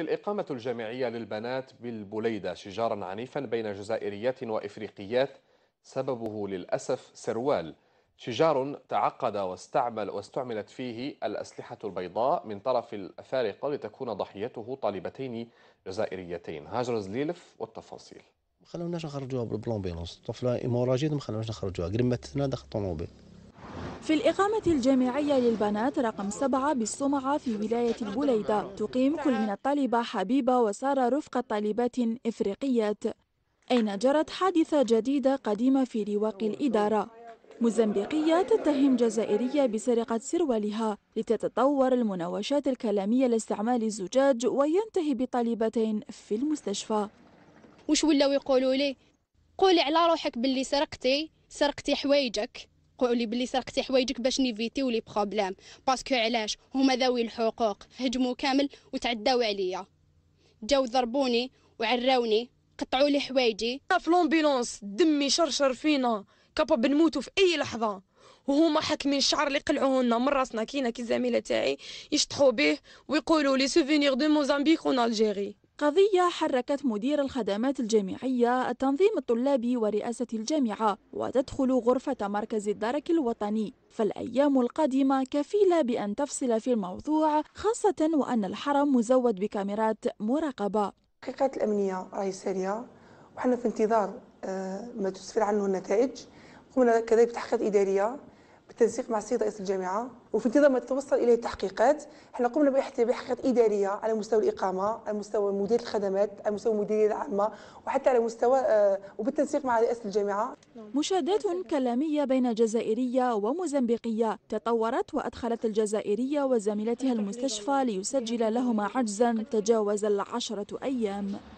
الإقامة الجامعية للبنات بالبليدة شجارا عنيفا بين جزائريات وإفريقيات سببه للأسف سروال شجار تعقد واستعمل واستعملت فيه الأسلحة البيضاء من طرف الأفارقة لتكون ضحيته طالبتين جزائريتين هاجر زليلف والتفاصيل ما خلوناش نخرجوها بالبلومبيلونس الطفله ايموراجيد ما خلوناش نخرجوها قريب ما تتنا داخل الطوموبيل في الإقامة الجامعية للبنات رقم سبعة بالسمعة في ولاية البليدة تقيم كل من الطالبة حبيبة وسارة رفقة طالبات إفريقيات أين جرت حادثة جديدة قديمة في رواق الإدارة موزمبيقية تتهم جزائرية بسرقة سروالها لتتطور المناوشات الكلامية لاستعمال الزجاج وينتهي بطالبتين في المستشفى وش ولاو يقولوا لي قولي على روحك باللي سرقتي سرقتي حوايجك قولوا لي بلي سرقتي حوايجك باش نيفيتيو لي بروبليم باسكو علاش هما ذوي الحقوق هجموا كامل وتعداو عليا جاو ضربوني وعراوني قطعوا لي حوايجي في لومبيلونس دمي شرشر فينا كابا نموتوا في اي لحظه وهما حاكمين الشعر اللي قلعوه لنا من راسنا كينا كي الزميله تاعي يشطحوا به ويقولوا لي سوفينير دو موزامبيك اون الجيري قضية حركت مدير الخدمات الجامعية التنظيم الطلابي ورئاسة الجامعة وتدخل غرفة مركز الدرك الوطني فالأيام القادمة كفيلة بأن تفصل في الموضوع خاصة وأن الحرم مزود بكاميرات مراقبة التحقيقات الأمنية راهي سارية وحنا في انتظار آه، ما تسفر عنه النتائج قمنا كذلك بتحقيقات إدارية بالتنسيق مع السيد رئيس الجامعه وفي انتظام ما توصل اليه التحقيقات احنا قمنا بحقيقات اداريه على مستوى الاقامه على مستوى مديريه الخدمات على مستوى المديريه العامه وحتى على مستوى آه، وبالتنسيق مع رئاسه الجامعه مشادات كلاميه بين جزائريه وموزمبيقيه تطورت وادخلت الجزائريه وزميلتها المستشفى ليسجل لهما عجزا تجاوز العشره ايام